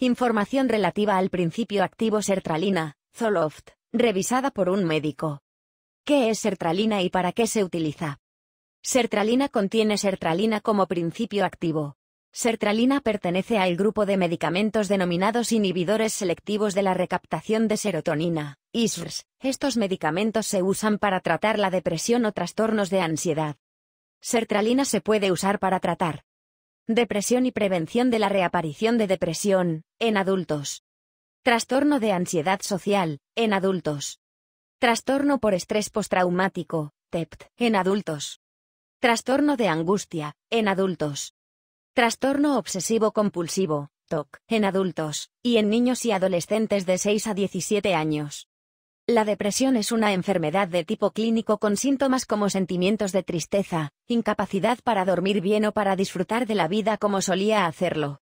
Información relativa al principio activo sertralina, Zoloft, revisada por un médico. ¿Qué es sertralina y para qué se utiliza? Sertralina contiene sertralina como principio activo. Sertralina pertenece al grupo de medicamentos denominados inhibidores selectivos de la recaptación de serotonina, ISRS. Estos medicamentos se usan para tratar la depresión o trastornos de ansiedad. Sertralina se puede usar para tratar Depresión y prevención de la reaparición de depresión, en adultos. Trastorno de ansiedad social, en adultos. Trastorno por estrés postraumático, TEPT, e en adultos. Trastorno de angustia, en adultos. Trastorno obsesivo compulsivo, TOC, en adultos, y en niños y adolescentes de 6 a 17 años. La depresión es una enfermedad de tipo clínico con síntomas como sentimientos de tristeza, incapacidad para dormir bien o para disfrutar de la vida como solía hacerlo.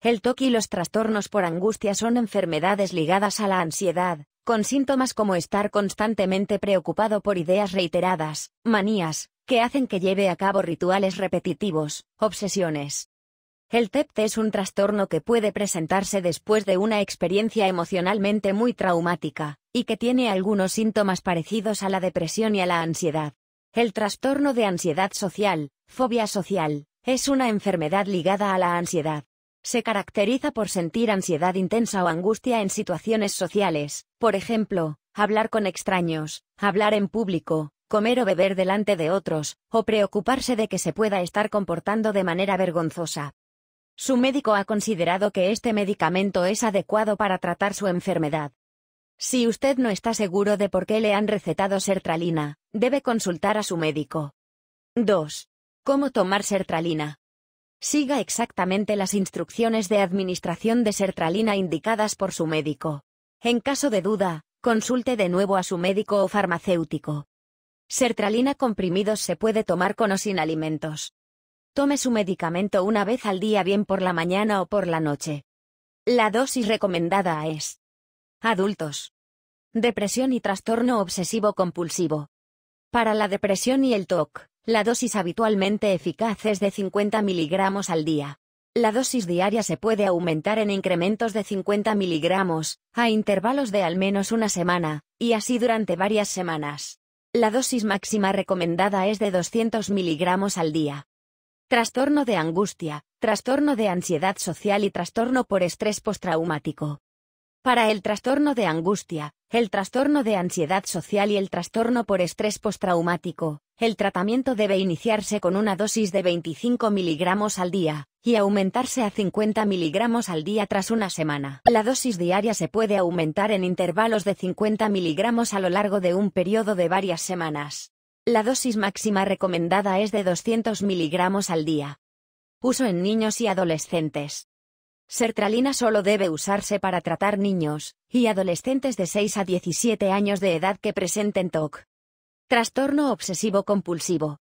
El toque y los trastornos por angustia son enfermedades ligadas a la ansiedad, con síntomas como estar constantemente preocupado por ideas reiteradas, manías, que hacen que lleve a cabo rituales repetitivos, obsesiones, el TEPT e es un trastorno que puede presentarse después de una experiencia emocionalmente muy traumática, y que tiene algunos síntomas parecidos a la depresión y a la ansiedad. El trastorno de ansiedad social, fobia social, es una enfermedad ligada a la ansiedad. Se caracteriza por sentir ansiedad intensa o angustia en situaciones sociales, por ejemplo, hablar con extraños, hablar en público, comer o beber delante de otros, o preocuparse de que se pueda estar comportando de manera vergonzosa. Su médico ha considerado que este medicamento es adecuado para tratar su enfermedad. Si usted no está seguro de por qué le han recetado sertralina, debe consultar a su médico. 2. ¿Cómo tomar sertralina? Siga exactamente las instrucciones de administración de sertralina indicadas por su médico. En caso de duda, consulte de nuevo a su médico o farmacéutico. Sertralina comprimidos se puede tomar con o sin alimentos. Tome su medicamento una vez al día bien por la mañana o por la noche. La dosis recomendada es adultos. Depresión y trastorno obsesivo compulsivo. Para la depresión y el TOC, la dosis habitualmente eficaz es de 50 miligramos al día. La dosis diaria se puede aumentar en incrementos de 50 miligramos, a intervalos de al menos una semana, y así durante varias semanas. La dosis máxima recomendada es de 200 miligramos al día. Trastorno de angustia, trastorno de ansiedad social y trastorno por estrés postraumático. Para el trastorno de angustia, el trastorno de ansiedad social y el trastorno por estrés postraumático, el tratamiento debe iniciarse con una dosis de 25 miligramos al día, y aumentarse a 50 miligramos al día tras una semana. La dosis diaria se puede aumentar en intervalos de 50 miligramos a lo largo de un periodo de varias semanas. La dosis máxima recomendada es de 200 miligramos al día. Uso en niños y adolescentes. Sertralina solo debe usarse para tratar niños y adolescentes de 6 a 17 años de edad que presenten TOC. Trastorno obsesivo compulsivo.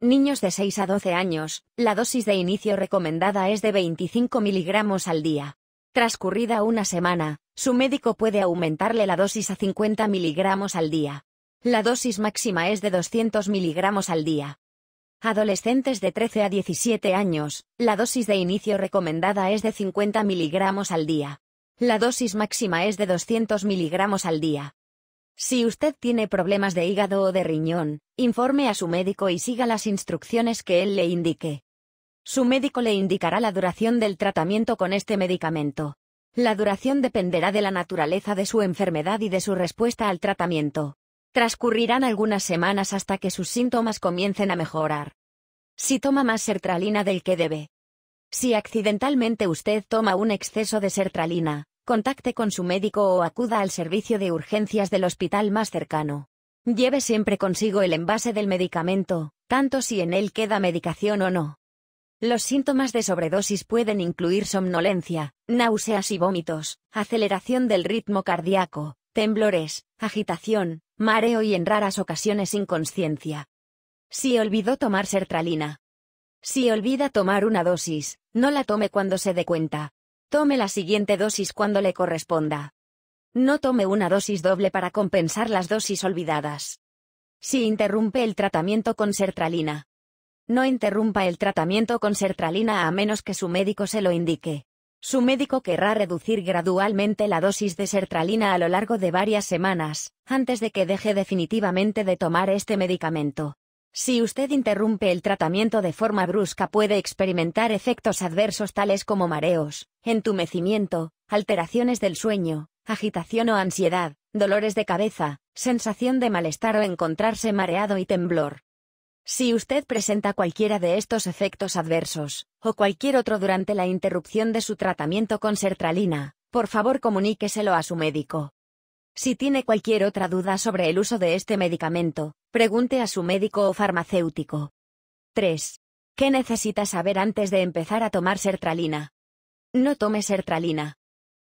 Niños de 6 a 12 años, la dosis de inicio recomendada es de 25 miligramos al día. Transcurrida una semana, su médico puede aumentarle la dosis a 50 miligramos al día. La dosis máxima es de 200 miligramos al día. Adolescentes de 13 a 17 años, la dosis de inicio recomendada es de 50 miligramos al día. La dosis máxima es de 200 miligramos al día. Si usted tiene problemas de hígado o de riñón, informe a su médico y siga las instrucciones que él le indique. Su médico le indicará la duración del tratamiento con este medicamento. La duración dependerá de la naturaleza de su enfermedad y de su respuesta al tratamiento. Transcurrirán algunas semanas hasta que sus síntomas comiencen a mejorar. Si toma más sertralina del que debe. Si accidentalmente usted toma un exceso de sertralina, contacte con su médico o acuda al servicio de urgencias del hospital más cercano. Lleve siempre consigo el envase del medicamento, tanto si en él queda medicación o no. Los síntomas de sobredosis pueden incluir somnolencia, náuseas y vómitos, aceleración del ritmo cardíaco, temblores, agitación, mareo y en raras ocasiones inconsciencia. Si olvidó tomar sertralina. Si olvida tomar una dosis, no la tome cuando se dé cuenta. Tome la siguiente dosis cuando le corresponda. No tome una dosis doble para compensar las dosis olvidadas. Si interrumpe el tratamiento con sertralina. No interrumpa el tratamiento con sertralina a menos que su médico se lo indique. Su médico querrá reducir gradualmente la dosis de sertralina a lo largo de varias semanas, antes de que deje definitivamente de tomar este medicamento. Si usted interrumpe el tratamiento de forma brusca puede experimentar efectos adversos tales como mareos, entumecimiento, alteraciones del sueño, agitación o ansiedad, dolores de cabeza, sensación de malestar o encontrarse mareado y temblor. Si usted presenta cualquiera de estos efectos adversos, o cualquier otro durante la interrupción de su tratamiento con sertralina, por favor comuníqueselo a su médico. Si tiene cualquier otra duda sobre el uso de este medicamento, pregunte a su médico o farmacéutico. 3. ¿Qué necesita saber antes de empezar a tomar sertralina? No tome sertralina.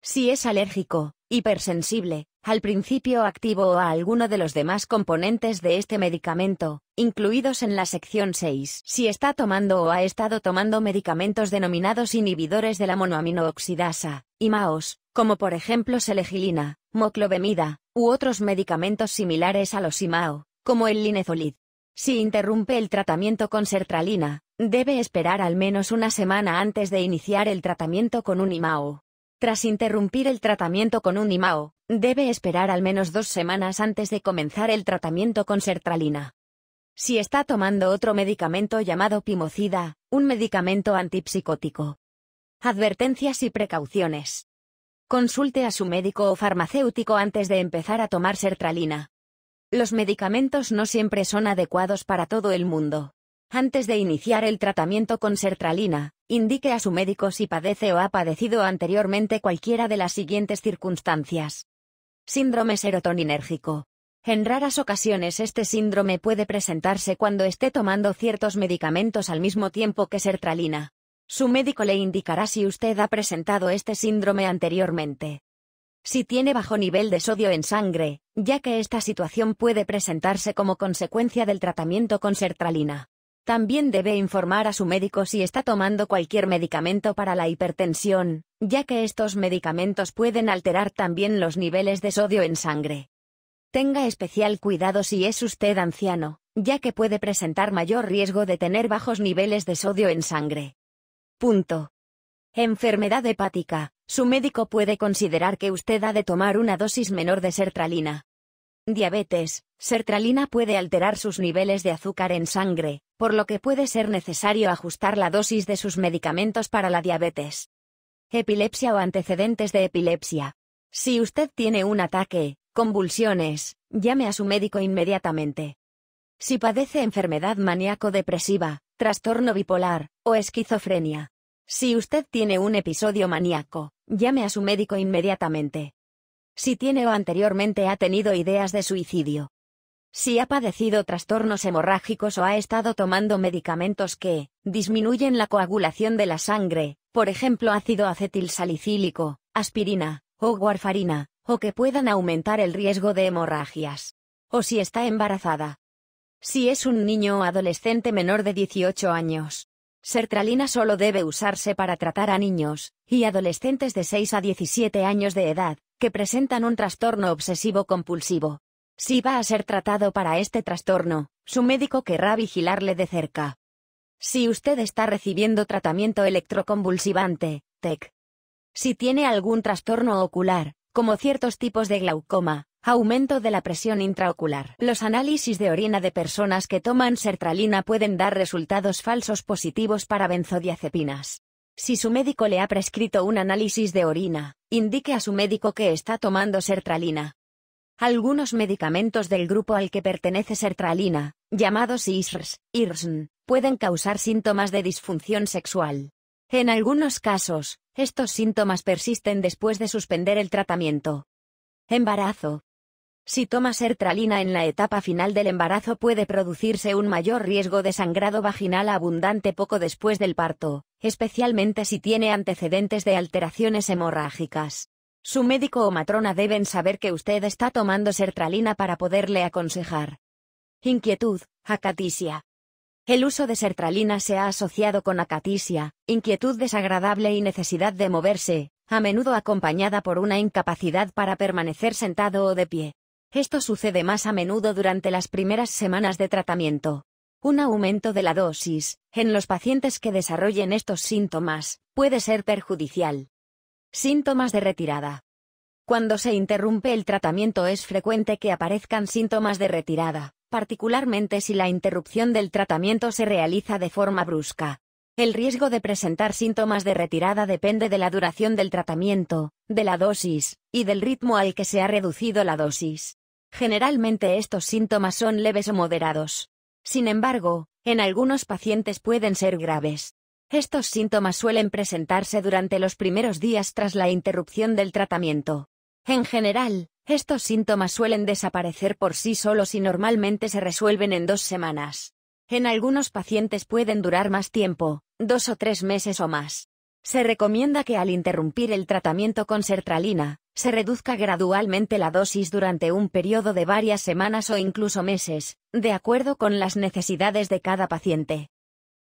Si es alérgico, hipersensible, al principio activo o a alguno de los demás componentes de este medicamento, incluidos en la sección 6, si está tomando o ha estado tomando medicamentos denominados inhibidores de la monoaminooxidasa, IMAOS, como por ejemplo selegilina, Moclobemida, u otros medicamentos similares a los IMAO, como el linezolid. Si interrumpe el tratamiento con sertralina, debe esperar al menos una semana antes de iniciar el tratamiento con un IMAO. Tras interrumpir el tratamiento con un IMAO, debe esperar al menos dos semanas antes de comenzar el tratamiento con sertralina. Si está tomando otro medicamento llamado pimocida, un medicamento antipsicótico. Advertencias y precauciones. Consulte a su médico o farmacéutico antes de empezar a tomar sertralina. Los medicamentos no siempre son adecuados para todo el mundo. Antes de iniciar el tratamiento con sertralina, indique a su médico si padece o ha padecido anteriormente cualquiera de las siguientes circunstancias. Síndrome serotoninérgico. En raras ocasiones este síndrome puede presentarse cuando esté tomando ciertos medicamentos al mismo tiempo que sertralina. Su médico le indicará si usted ha presentado este síndrome anteriormente. Si tiene bajo nivel de sodio en sangre, ya que esta situación puede presentarse como consecuencia del tratamiento con sertralina. También debe informar a su médico si está tomando cualquier medicamento para la hipertensión, ya que estos medicamentos pueden alterar también los niveles de sodio en sangre. Tenga especial cuidado si es usted anciano, ya que puede presentar mayor riesgo de tener bajos niveles de sodio en sangre. Punto. Enfermedad hepática. Su médico puede considerar que usted ha de tomar una dosis menor de sertralina. Diabetes. Sertralina puede alterar sus niveles de azúcar en sangre, por lo que puede ser necesario ajustar la dosis de sus medicamentos para la diabetes. Epilepsia o antecedentes de epilepsia. Si usted tiene un ataque, convulsiones, llame a su médico inmediatamente. Si padece enfermedad maníaco-depresiva, trastorno bipolar o esquizofrenia. Si usted tiene un episodio maníaco, llame a su médico inmediatamente. Si tiene o anteriormente ha tenido ideas de suicidio, si ha padecido trastornos hemorrágicos o ha estado tomando medicamentos que disminuyen la coagulación de la sangre, por ejemplo ácido acetilsalicílico, aspirina, o warfarina, o que puedan aumentar el riesgo de hemorragias. O si está embarazada. Si es un niño o adolescente menor de 18 años. Sertralina solo debe usarse para tratar a niños y adolescentes de 6 a 17 años de edad, que presentan un trastorno obsesivo compulsivo, si va a ser tratado para este trastorno, su médico querrá vigilarle de cerca. Si usted está recibiendo tratamiento electroconvulsivante, TEC. Si tiene algún trastorno ocular, como ciertos tipos de glaucoma, aumento de la presión intraocular. Los análisis de orina de personas que toman sertralina pueden dar resultados falsos positivos para benzodiazepinas. Si su médico le ha prescrito un análisis de orina, indique a su médico que está tomando sertralina. Algunos medicamentos del grupo al que pertenece sertralina, llamados ISRS, IRSN, pueden causar síntomas de disfunción sexual. En algunos casos, estos síntomas persisten después de suspender el tratamiento. Embarazo. Si toma sertralina en la etapa final del embarazo puede producirse un mayor riesgo de sangrado vaginal abundante poco después del parto, especialmente si tiene antecedentes de alteraciones hemorrágicas. Su médico o matrona deben saber que usted está tomando sertralina para poderle aconsejar. Inquietud, acatisia. El uso de sertralina se ha asociado con acatisia, inquietud desagradable y necesidad de moverse, a menudo acompañada por una incapacidad para permanecer sentado o de pie. Esto sucede más a menudo durante las primeras semanas de tratamiento. Un aumento de la dosis, en los pacientes que desarrollen estos síntomas, puede ser perjudicial. Síntomas de retirada. Cuando se interrumpe el tratamiento es frecuente que aparezcan síntomas de retirada, particularmente si la interrupción del tratamiento se realiza de forma brusca. El riesgo de presentar síntomas de retirada depende de la duración del tratamiento, de la dosis, y del ritmo al que se ha reducido la dosis. Generalmente estos síntomas son leves o moderados. Sin embargo, en algunos pacientes pueden ser graves. Estos síntomas suelen presentarse durante los primeros días tras la interrupción del tratamiento. En general, estos síntomas suelen desaparecer por sí solos y normalmente se resuelven en dos semanas. En algunos pacientes pueden durar más tiempo, dos o tres meses o más. Se recomienda que al interrumpir el tratamiento con sertralina, se reduzca gradualmente la dosis durante un periodo de varias semanas o incluso meses, de acuerdo con las necesidades de cada paciente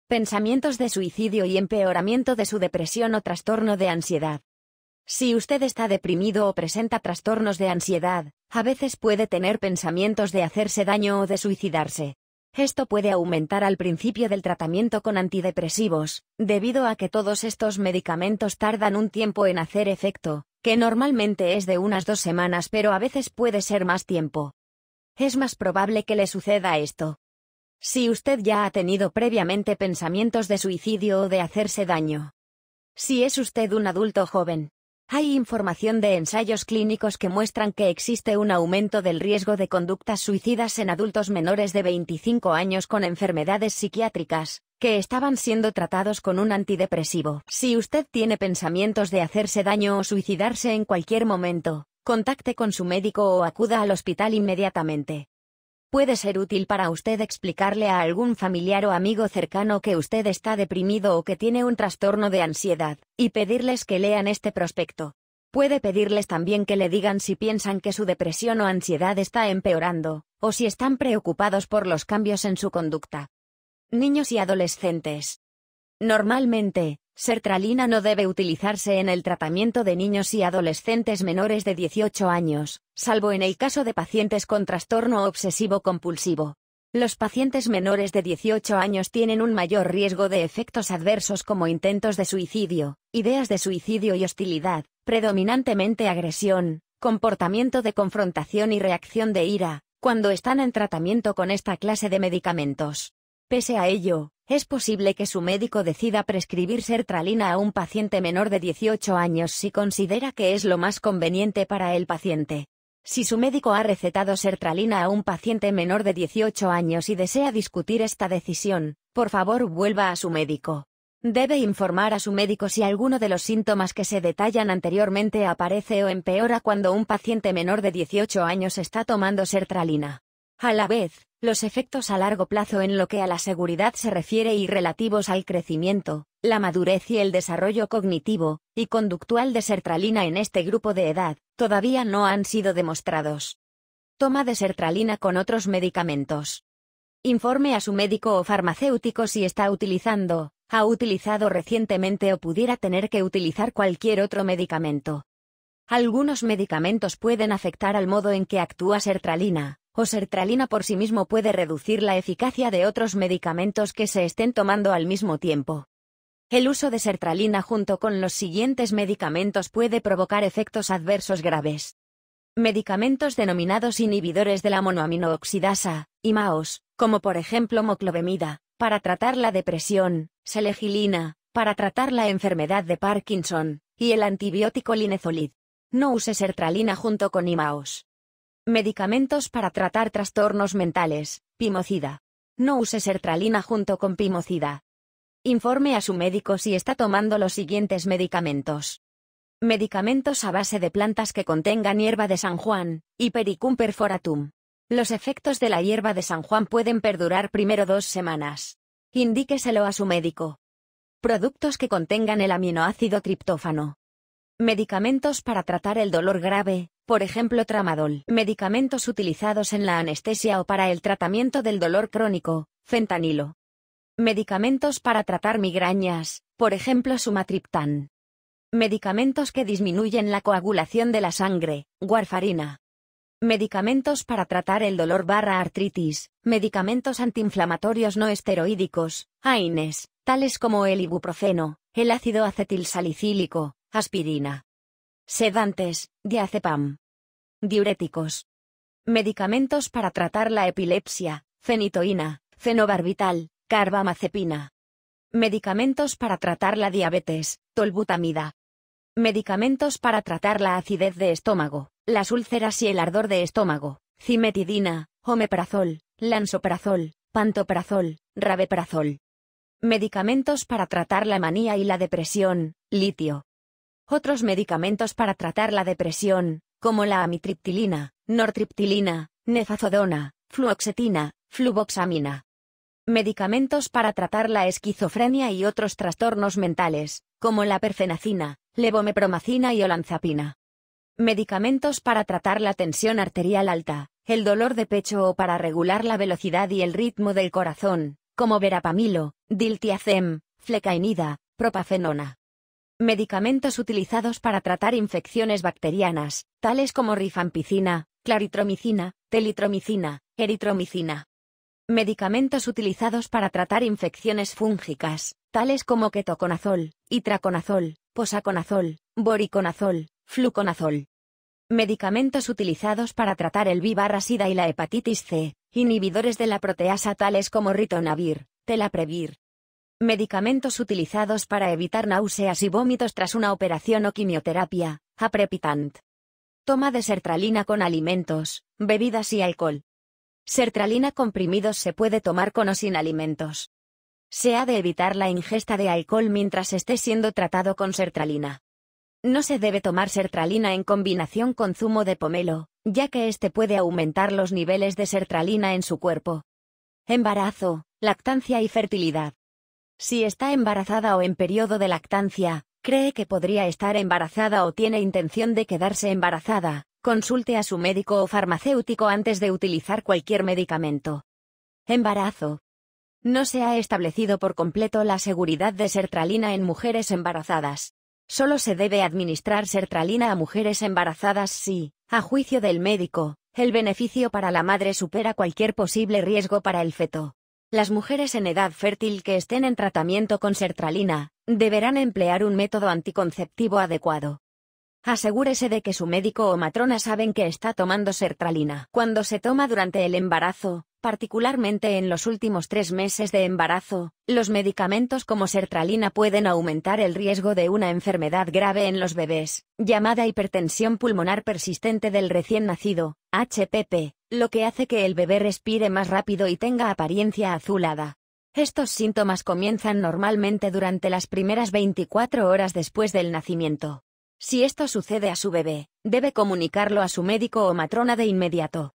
pensamientos de suicidio y empeoramiento de su depresión o trastorno de ansiedad. Si usted está deprimido o presenta trastornos de ansiedad, a veces puede tener pensamientos de hacerse daño o de suicidarse. Esto puede aumentar al principio del tratamiento con antidepresivos, debido a que todos estos medicamentos tardan un tiempo en hacer efecto, que normalmente es de unas dos semanas pero a veces puede ser más tiempo. Es más probable que le suceda esto si usted ya ha tenido previamente pensamientos de suicidio o de hacerse daño. Si es usted un adulto joven. Hay información de ensayos clínicos que muestran que existe un aumento del riesgo de conductas suicidas en adultos menores de 25 años con enfermedades psiquiátricas, que estaban siendo tratados con un antidepresivo. Si usted tiene pensamientos de hacerse daño o suicidarse en cualquier momento, contacte con su médico o acuda al hospital inmediatamente. Puede ser útil para usted explicarle a algún familiar o amigo cercano que usted está deprimido o que tiene un trastorno de ansiedad, y pedirles que lean este prospecto. Puede pedirles también que le digan si piensan que su depresión o ansiedad está empeorando, o si están preocupados por los cambios en su conducta. Niños y adolescentes. Normalmente, Sertralina no debe utilizarse en el tratamiento de niños y adolescentes menores de 18 años, salvo en el caso de pacientes con trastorno obsesivo-compulsivo. Los pacientes menores de 18 años tienen un mayor riesgo de efectos adversos como intentos de suicidio, ideas de suicidio y hostilidad, predominantemente agresión, comportamiento de confrontación y reacción de ira, cuando están en tratamiento con esta clase de medicamentos. Pese a ello, es posible que su médico decida prescribir sertralina a un paciente menor de 18 años si considera que es lo más conveniente para el paciente. Si su médico ha recetado sertralina a un paciente menor de 18 años y desea discutir esta decisión, por favor vuelva a su médico. Debe informar a su médico si alguno de los síntomas que se detallan anteriormente aparece o empeora cuando un paciente menor de 18 años está tomando sertralina. A la vez, los efectos a largo plazo en lo que a la seguridad se refiere y relativos al crecimiento, la madurez y el desarrollo cognitivo y conductual de sertralina en este grupo de edad, todavía no han sido demostrados. Toma de sertralina con otros medicamentos. Informe a su médico o farmacéutico si está utilizando, ha utilizado recientemente o pudiera tener que utilizar cualquier otro medicamento. Algunos medicamentos pueden afectar al modo en que actúa sertralina, o sertralina por sí mismo puede reducir la eficacia de otros medicamentos que se estén tomando al mismo tiempo. El uso de sertralina junto con los siguientes medicamentos puede provocar efectos adversos graves. Medicamentos denominados inhibidores de la monoaminooxidasa, IMAOS, como por ejemplo moclobemida, para tratar la depresión, selegilina, para tratar la enfermedad de Parkinson, y el antibiótico linezolid. No use sertralina junto con IMAOS. Medicamentos para tratar trastornos mentales, pimocida. No use sertralina junto con pimocida. Informe a su médico si está tomando los siguientes medicamentos. Medicamentos a base de plantas que contengan hierba de San Juan, y perforatum. Los efectos de la hierba de San Juan pueden perdurar primero dos semanas. Indíqueselo a su médico. Productos que contengan el aminoácido triptófano. Medicamentos para tratar el dolor grave, por ejemplo tramadol, medicamentos utilizados en la anestesia o para el tratamiento del dolor crónico, fentanilo. Medicamentos para tratar migrañas, por ejemplo sumatriptán. Medicamentos que disminuyen la coagulación de la sangre, warfarina. Medicamentos para tratar el dolor barra artritis, medicamentos antiinflamatorios no esteroídicos, AINES, tales como el ibuprofeno, el ácido acetilsalicílico, aspirina. Sedantes, diazepam. Diuréticos. Medicamentos para tratar la epilepsia, fenitoína, fenobarbital, carbamazepina. Medicamentos para tratar la diabetes, tolbutamida. Medicamentos para tratar la acidez de estómago, las úlceras y el ardor de estómago, cimetidina, omeprazol, lansoprazol, pantoprazol, rabeprazol. Medicamentos para tratar la manía y la depresión, litio. Otros medicamentos para tratar la depresión, como la amitriptilina, nortriptilina, nefazodona, fluoxetina, fluvoxamina. Medicamentos para tratar la esquizofrenia y otros trastornos mentales, como la perfenacina, levomepromacina y olanzapina. Medicamentos para tratar la tensión arterial alta, el dolor de pecho o para regular la velocidad y el ritmo del corazón, como verapamilo, diltiazem, flecainida, propafenona. Medicamentos utilizados para tratar infecciones bacterianas, tales como rifampicina, claritromicina, telitromicina, eritromicina. Medicamentos utilizados para tratar infecciones fúngicas, tales como ketoconazol, itraconazol, posaconazol, boriconazol, fluconazol. Medicamentos utilizados para tratar el viva sida y la hepatitis C, inhibidores de la proteasa tales como ritonavir, telaprevir, Medicamentos utilizados para evitar náuseas y vómitos tras una operación o quimioterapia, aprepitant. Toma de sertralina con alimentos, bebidas y alcohol. Sertralina comprimidos se puede tomar con o sin alimentos. Se ha de evitar la ingesta de alcohol mientras esté siendo tratado con sertralina. No se debe tomar sertralina en combinación con zumo de pomelo, ya que este puede aumentar los niveles de sertralina en su cuerpo. Embarazo, lactancia y fertilidad. Si está embarazada o en periodo de lactancia, cree que podría estar embarazada o tiene intención de quedarse embarazada, consulte a su médico o farmacéutico antes de utilizar cualquier medicamento. Embarazo. No se ha establecido por completo la seguridad de sertralina en mujeres embarazadas. Solo se debe administrar sertralina a mujeres embarazadas si, a juicio del médico, el beneficio para la madre supera cualquier posible riesgo para el feto. Las mujeres en edad fértil que estén en tratamiento con sertralina, deberán emplear un método anticonceptivo adecuado. Asegúrese de que su médico o matrona saben que está tomando sertralina. Cuando se toma durante el embarazo, particularmente en los últimos tres meses de embarazo, los medicamentos como sertralina pueden aumentar el riesgo de una enfermedad grave en los bebés, llamada hipertensión pulmonar persistente del recién nacido, HPP, lo que hace que el bebé respire más rápido y tenga apariencia azulada. Estos síntomas comienzan normalmente durante las primeras 24 horas después del nacimiento. Si esto sucede a su bebé, debe comunicarlo a su médico o matrona de inmediato.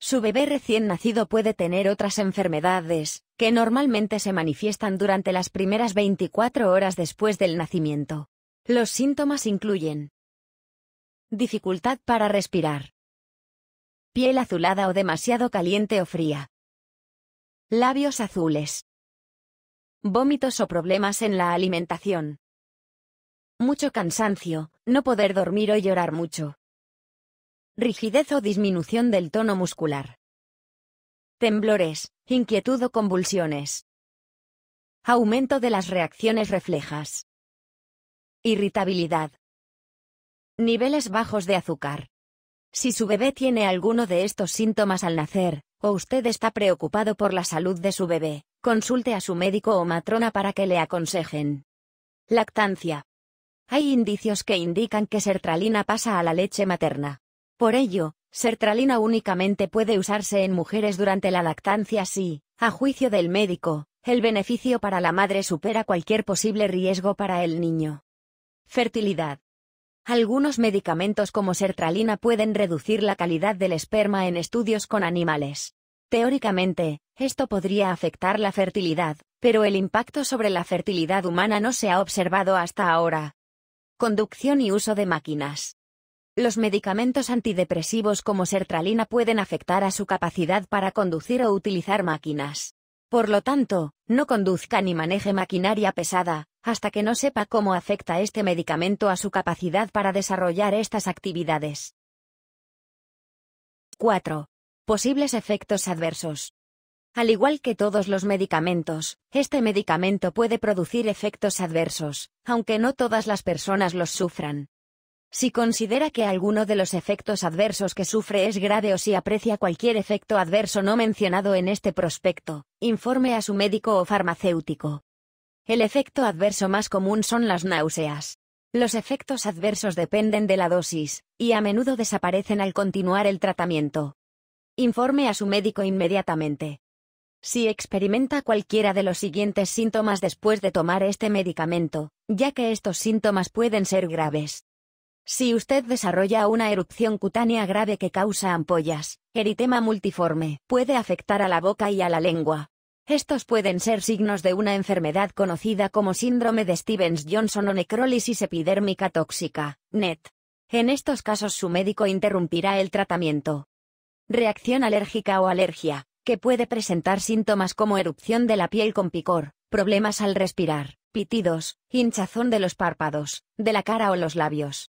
Su bebé recién nacido puede tener otras enfermedades, que normalmente se manifiestan durante las primeras 24 horas después del nacimiento. Los síntomas incluyen dificultad para respirar, piel azulada o demasiado caliente o fría, labios azules, vómitos o problemas en la alimentación. Mucho cansancio, no poder dormir o llorar mucho. Rigidez o disminución del tono muscular. Temblores, inquietud o convulsiones. Aumento de las reacciones reflejas. Irritabilidad. Niveles bajos de azúcar. Si su bebé tiene alguno de estos síntomas al nacer, o usted está preocupado por la salud de su bebé, consulte a su médico o matrona para que le aconsejen. Lactancia. Hay indicios que indican que sertralina pasa a la leche materna. Por ello, sertralina únicamente puede usarse en mujeres durante la lactancia si, a juicio del médico, el beneficio para la madre supera cualquier posible riesgo para el niño. Fertilidad. Algunos medicamentos como sertralina pueden reducir la calidad del esperma en estudios con animales. Teóricamente, esto podría afectar la fertilidad, pero el impacto sobre la fertilidad humana no se ha observado hasta ahora conducción y uso de máquinas. Los medicamentos antidepresivos como sertralina pueden afectar a su capacidad para conducir o utilizar máquinas. Por lo tanto, no conduzca ni maneje maquinaria pesada, hasta que no sepa cómo afecta este medicamento a su capacidad para desarrollar estas actividades. 4. Posibles efectos adversos. Al igual que todos los medicamentos, este medicamento puede producir efectos adversos, aunque no todas las personas los sufran. Si considera que alguno de los efectos adversos que sufre es grave o si aprecia cualquier efecto adverso no mencionado en este prospecto, informe a su médico o farmacéutico. El efecto adverso más común son las náuseas. Los efectos adversos dependen de la dosis, y a menudo desaparecen al continuar el tratamiento. Informe a su médico inmediatamente. Si experimenta cualquiera de los siguientes síntomas después de tomar este medicamento, ya que estos síntomas pueden ser graves. Si usted desarrolla una erupción cutánea grave que causa ampollas, eritema multiforme, puede afectar a la boca y a la lengua. Estos pueden ser signos de una enfermedad conocida como síndrome de Stevens-Johnson o necrólisis epidérmica tóxica, NET. En estos casos su médico interrumpirá el tratamiento. Reacción alérgica o alergia que puede presentar síntomas como erupción de la piel con picor, problemas al respirar, pitidos, hinchazón de los párpados, de la cara o los labios.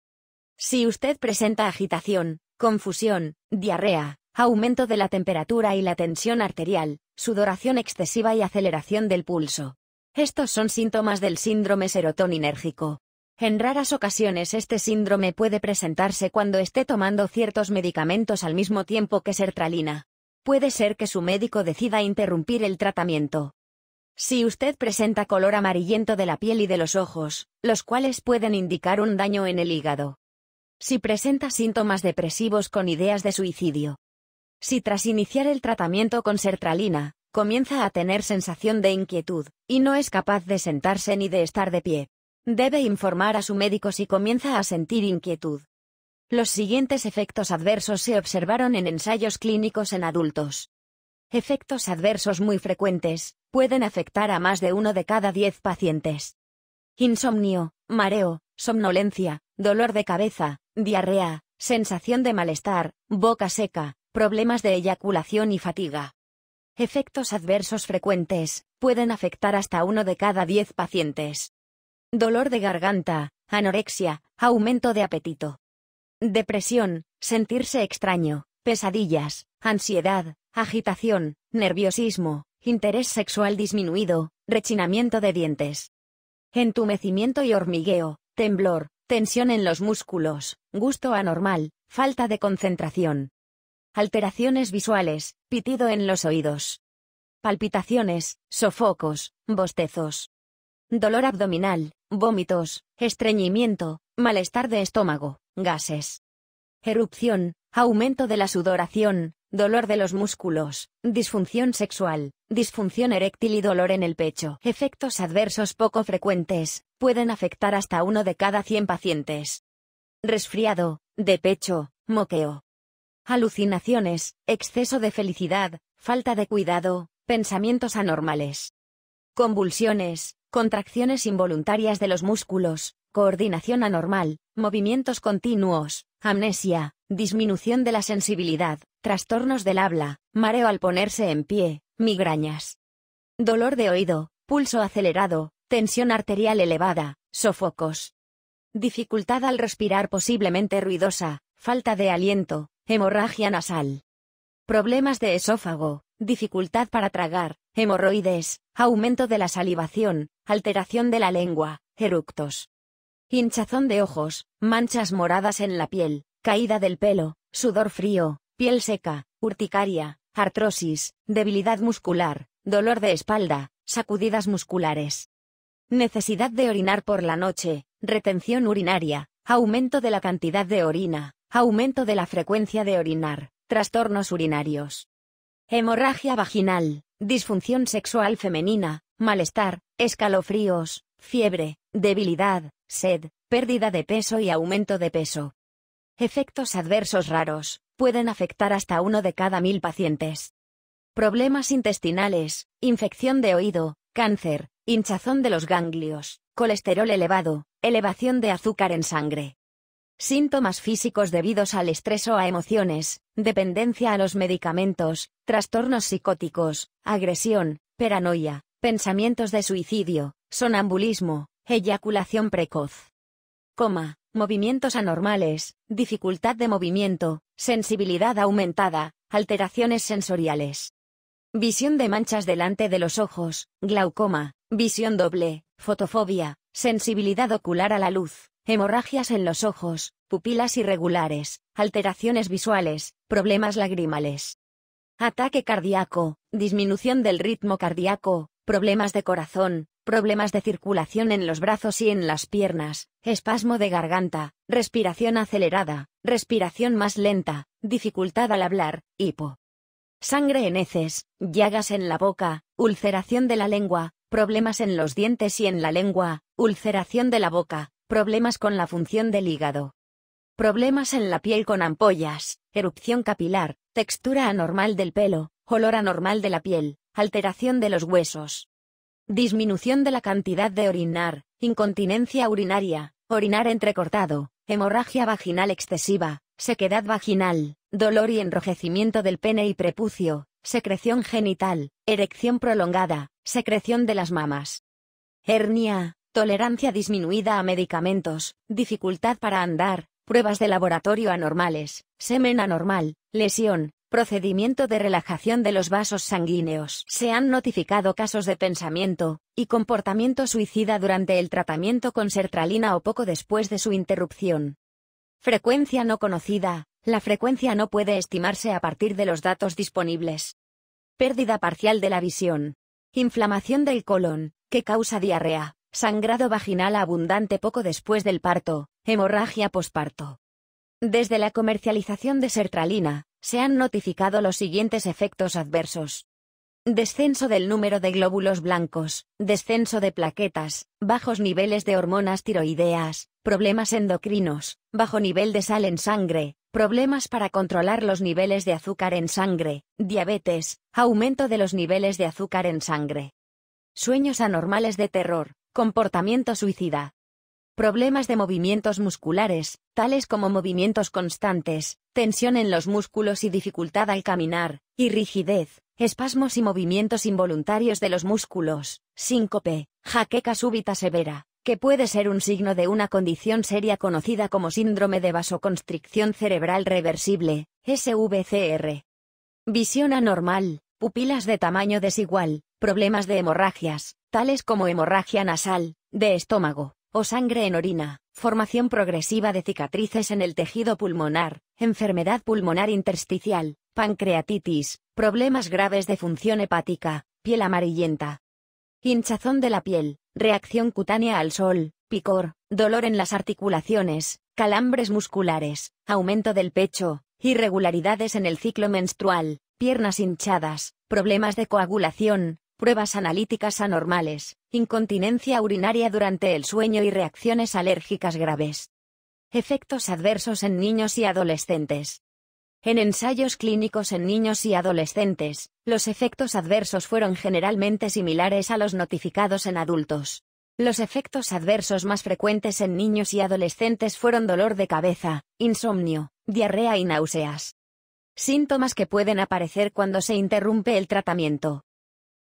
Si usted presenta agitación, confusión, diarrea, aumento de la temperatura y la tensión arterial, sudoración excesiva y aceleración del pulso. Estos son síntomas del síndrome serotoninérgico. En raras ocasiones este síndrome puede presentarse cuando esté tomando ciertos medicamentos al mismo tiempo que sertralina puede ser que su médico decida interrumpir el tratamiento. Si usted presenta color amarillento de la piel y de los ojos, los cuales pueden indicar un daño en el hígado. Si presenta síntomas depresivos con ideas de suicidio. Si tras iniciar el tratamiento con sertralina, comienza a tener sensación de inquietud, y no es capaz de sentarse ni de estar de pie. Debe informar a su médico si comienza a sentir inquietud, los siguientes efectos adversos se observaron en ensayos clínicos en adultos. Efectos adversos muy frecuentes, pueden afectar a más de uno de cada diez pacientes. Insomnio, mareo, somnolencia, dolor de cabeza, diarrea, sensación de malestar, boca seca, problemas de eyaculación y fatiga. Efectos adversos frecuentes, pueden afectar hasta uno de cada diez pacientes. Dolor de garganta, anorexia, aumento de apetito depresión, sentirse extraño, pesadillas, ansiedad, agitación, nerviosismo, interés sexual disminuido, rechinamiento de dientes, entumecimiento y hormigueo, temblor, tensión en los músculos, gusto anormal, falta de concentración, alteraciones visuales, pitido en los oídos, palpitaciones, sofocos, bostezos, dolor abdominal, vómitos, estreñimiento, malestar de estómago gases. Erupción, aumento de la sudoración, dolor de los músculos, disfunción sexual, disfunción eréctil y dolor en el pecho. Efectos adversos poco frecuentes, pueden afectar hasta uno de cada 100 pacientes. Resfriado, de pecho, moqueo. Alucinaciones, exceso de felicidad, falta de cuidado, pensamientos anormales. Convulsiones, contracciones involuntarias de los músculos, coordinación anormal, movimientos continuos, amnesia, disminución de la sensibilidad, trastornos del habla, mareo al ponerse en pie, migrañas. Dolor de oído, pulso acelerado, tensión arterial elevada, sofocos. Dificultad al respirar posiblemente ruidosa, falta de aliento, hemorragia nasal. Problemas de esófago, dificultad para tragar, hemorroides, aumento de la salivación, alteración de la lengua, eructos hinchazón de ojos, manchas moradas en la piel, caída del pelo, sudor frío, piel seca, urticaria, artrosis, debilidad muscular, dolor de espalda, sacudidas musculares. Necesidad de orinar por la noche, retención urinaria, aumento de la cantidad de orina, aumento de la frecuencia de orinar, trastornos urinarios. Hemorragia vaginal, disfunción sexual femenina, malestar, escalofríos, Fiebre, debilidad, sed, pérdida de peso y aumento de peso. Efectos adversos raros, pueden afectar hasta uno de cada mil pacientes. Problemas intestinales, infección de oído, cáncer, hinchazón de los ganglios, colesterol elevado, elevación de azúcar en sangre. Síntomas físicos debidos al estrés o a emociones, dependencia a los medicamentos, trastornos psicóticos, agresión, paranoia, Pensamientos de suicidio, sonambulismo, eyaculación precoz. Coma, movimientos anormales, dificultad de movimiento, sensibilidad aumentada, alteraciones sensoriales. Visión de manchas delante de los ojos, glaucoma, visión doble, fotofobia, sensibilidad ocular a la luz, hemorragias en los ojos, pupilas irregulares, alteraciones visuales, problemas lagrimales. Ataque cardíaco, disminución del ritmo cardíaco, problemas de corazón, problemas de circulación en los brazos y en las piernas, espasmo de garganta, respiración acelerada, respiración más lenta, dificultad al hablar, hipo. Sangre en heces, llagas en la boca, ulceración de la lengua, problemas en los dientes y en la lengua, ulceración de la boca, problemas con la función del hígado. Problemas en la piel con ampollas, erupción capilar, textura anormal del pelo, olor anormal de la piel, alteración de los huesos. Disminución de la cantidad de orinar, incontinencia urinaria, orinar entrecortado, hemorragia vaginal excesiva, sequedad vaginal, dolor y enrojecimiento del pene y prepucio, secreción genital, erección prolongada, secreción de las mamas. Hernia, tolerancia disminuida a medicamentos, dificultad para andar, pruebas de laboratorio anormales, semen anormal, lesión, Procedimiento de relajación de los vasos sanguíneos. Se han notificado casos de pensamiento y comportamiento suicida durante el tratamiento con sertralina o poco después de su interrupción. Frecuencia no conocida. La frecuencia no puede estimarse a partir de los datos disponibles. Pérdida parcial de la visión. Inflamación del colon, que causa diarrea, sangrado vaginal abundante poco después del parto, hemorragia posparto. Desde la comercialización de sertralina, se han notificado los siguientes efectos adversos. Descenso del número de glóbulos blancos, descenso de plaquetas, bajos niveles de hormonas tiroideas, problemas endocrinos, bajo nivel de sal en sangre, problemas para controlar los niveles de azúcar en sangre, diabetes, aumento de los niveles de azúcar en sangre. Sueños anormales de terror, comportamiento suicida, problemas de movimientos musculares, tales como movimientos constantes, tensión en los músculos y dificultad al caminar, y rigidez, espasmos y movimientos involuntarios de los músculos, síncope, jaqueca súbita severa, que puede ser un signo de una condición seria conocida como síndrome de vasoconstricción cerebral reversible, SVCR. Visión anormal, pupilas de tamaño desigual, problemas de hemorragias, tales como hemorragia nasal, de estómago, o sangre en orina, formación progresiva de cicatrices en el tejido pulmonar, enfermedad pulmonar intersticial, pancreatitis, problemas graves de función hepática, piel amarillenta, hinchazón de la piel, reacción cutánea al sol, picor, dolor en las articulaciones, calambres musculares, aumento del pecho, irregularidades en el ciclo menstrual, piernas hinchadas, problemas de coagulación, pruebas analíticas anormales, incontinencia urinaria durante el sueño y reacciones alérgicas graves. Efectos adversos en niños y adolescentes. En ensayos clínicos en niños y adolescentes, los efectos adversos fueron generalmente similares a los notificados en adultos. Los efectos adversos más frecuentes en niños y adolescentes fueron dolor de cabeza, insomnio, diarrea y náuseas. Síntomas que pueden aparecer cuando se interrumpe el tratamiento.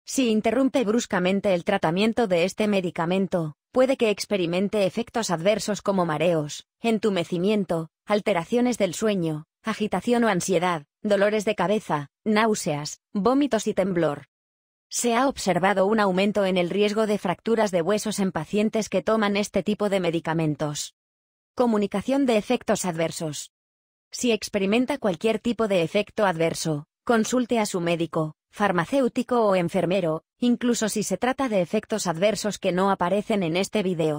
Si interrumpe bruscamente el tratamiento de este medicamento, puede que experimente efectos adversos como mareos, entumecimiento, alteraciones del sueño, agitación o ansiedad, dolores de cabeza, náuseas, vómitos y temblor. Se ha observado un aumento en el riesgo de fracturas de huesos en pacientes que toman este tipo de medicamentos. Comunicación de efectos adversos. Si experimenta cualquier tipo de efecto adverso, consulte a su médico, farmacéutico o enfermero, incluso si se trata de efectos adversos que no aparecen en este video.